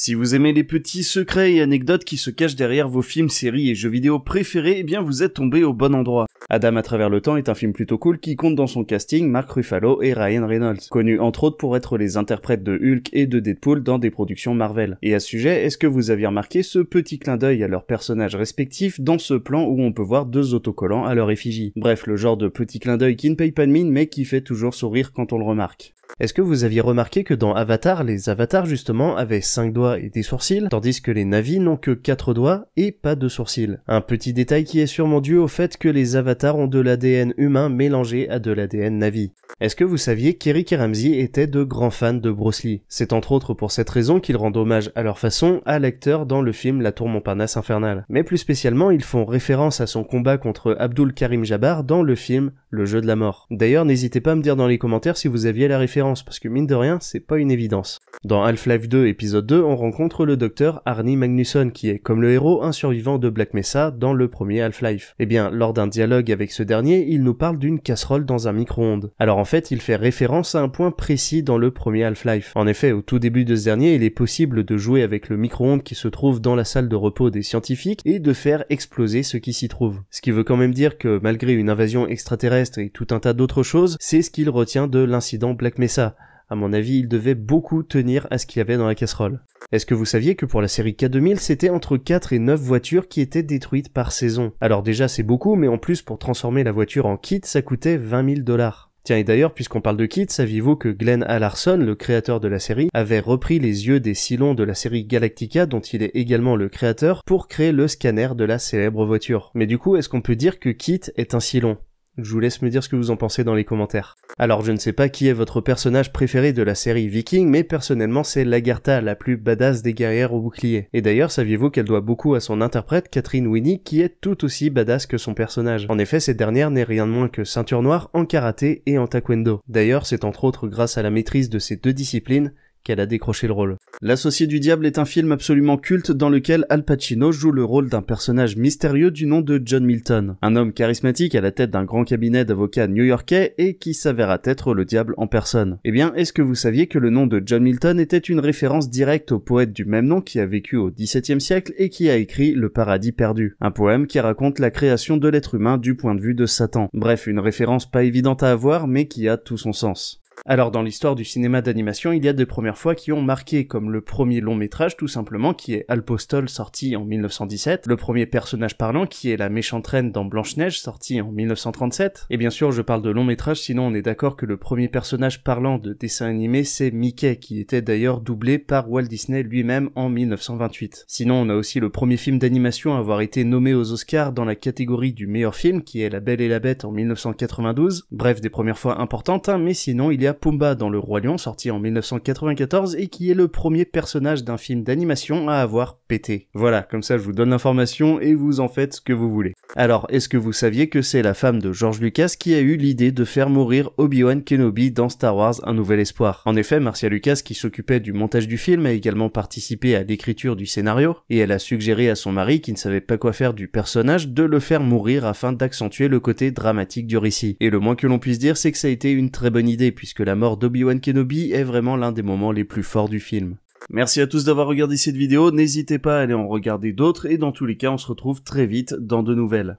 Si vous aimez les petits secrets et anecdotes qui se cachent derrière vos films, séries et jeux vidéo préférés, eh bien vous êtes tombé au bon endroit. Adam à travers le temps est un film plutôt cool qui compte dans son casting Mark Ruffalo et Ryan Reynolds, connus entre autres pour être les interprètes de Hulk et de Deadpool dans des productions Marvel. Et à ce sujet, est-ce que vous aviez remarqué ce petit clin d'œil à leurs personnages respectifs dans ce plan où on peut voir deux autocollants à leur effigie Bref, le genre de petit clin d'œil qui ne paye pas de mine mais qui fait toujours sourire quand on le remarque. Est-ce que vous aviez remarqué que dans Avatar, les avatars justement avaient 5 doigts et des sourcils, tandis que les navis n'ont que 4 doigts et pas de sourcils Un petit détail qui est sûrement dû au fait que les avatars ont de l'ADN humain mélangé à de l'ADN navi. Est-ce que vous saviez qu'Eric et Ramsey étaient de grands fans de Bruce Lee C'est entre autres pour cette raison qu'ils rendent hommage à leur façon à l'acteur dans le film La Tour Montparnasse infernale. Mais plus spécialement, ils font référence à son combat contre Abdul Karim Jabbar dans le film Le Jeu de la Mort. D'ailleurs, n'hésitez pas à me dire dans les commentaires si vous aviez la référence parce que mine de rien, c'est pas une évidence. Dans Half-Life 2 épisode 2, on rencontre le docteur Arnie Magnusson qui est comme le héros un survivant de Black Mesa dans le premier Half-Life. Et eh bien, lors d'un dialogue avec ce dernier, il nous parle d'une casserole dans un micro-ondes. Alors en fait, il fait référence à un point précis dans le premier Half-Life. En effet, au tout début de ce dernier, il est possible de jouer avec le micro-ondes qui se trouve dans la salle de repos des scientifiques et de faire exploser ce qui s'y trouve. Ce qui veut quand même dire que malgré une invasion extraterrestre et tout un tas d'autres choses, c'est ce qu'il retient de l'incident Black Mesa ça, à mon avis, il devait beaucoup tenir à ce qu'il y avait dans la casserole. Est-ce que vous saviez que pour la série K2000, c'était entre 4 et 9 voitures qui étaient détruites par saison Alors déjà, c'est beaucoup, mais en plus, pour transformer la voiture en kit, ça coûtait 20 000 dollars. Tiens, et d'ailleurs, puisqu'on parle de kit, saviez-vous que Glenn Allarson, le créateur de la série, avait repris les yeux des silons de la série Galactica, dont il est également le créateur, pour créer le scanner de la célèbre voiture Mais du coup, est-ce qu'on peut dire que Kit est un silon je vous laisse me dire ce que vous en pensez dans les commentaires. Alors je ne sais pas qui est votre personnage préféré de la série Viking, mais personnellement c'est Lagertha, la plus badass des guerrières au bouclier. Et d'ailleurs saviez-vous qu'elle doit beaucoup à son interprète Catherine Winnie qui est tout aussi badass que son personnage. En effet cette dernière n'est rien de moins que ceinture noire en karaté et en taekwondo. D'ailleurs c'est entre autres grâce à la maîtrise de ces deux disciplines a décroché le rôle. L'Associé du Diable est un film absolument culte dans lequel Al Pacino joue le rôle d'un personnage mystérieux du nom de John Milton, un homme charismatique à la tête d'un grand cabinet d'avocats new-yorkais et qui s'avéra être le diable en personne. Eh bien, est-ce que vous saviez que le nom de John Milton était une référence directe au poète du même nom qui a vécu au XVIIe siècle et qui a écrit Le Paradis perdu, un poème qui raconte la création de l'être humain du point de vue de Satan. Bref, une référence pas évidente à avoir mais qui a tout son sens. Alors dans l'histoire du cinéma d'animation, il y a des premières fois qui ont marqué, comme le premier long métrage tout simplement, qui est Alpostol sorti en 1917, le premier personnage parlant qui est la méchante reine dans Blanche-Neige sorti en 1937, et bien sûr je parle de long métrage sinon on est d'accord que le premier personnage parlant de dessin animé c'est Mickey qui était d'ailleurs doublé par Walt Disney lui-même en 1928. Sinon on a aussi le premier film d'animation à avoir été nommé aux Oscars dans la catégorie du meilleur film qui est La Belle et la Bête en 1992, bref des premières fois importantes hein, mais sinon il y a Pumba dans le Roi Lion sorti en 1994 et qui est le premier personnage d'un film d'animation à avoir pété. Voilà, comme ça je vous donne l'information et vous en faites ce que vous voulez. Alors, est-ce que vous saviez que c'est la femme de George Lucas qui a eu l'idée de faire mourir Obi-Wan Kenobi dans Star Wars Un Nouvel Espoir En effet, Marcia Lucas, qui s'occupait du montage du film, a également participé à l'écriture du scénario et elle a suggéré à son mari, qui ne savait pas quoi faire du personnage, de le faire mourir afin d'accentuer le côté dramatique du récit. Et le moins que l'on puisse dire, c'est que ça a été une très bonne idée puisque que la mort d'Obi-Wan Kenobi est vraiment l'un des moments les plus forts du film. Merci à tous d'avoir regardé cette vidéo, n'hésitez pas à aller en regarder d'autres et dans tous les cas on se retrouve très vite dans de nouvelles.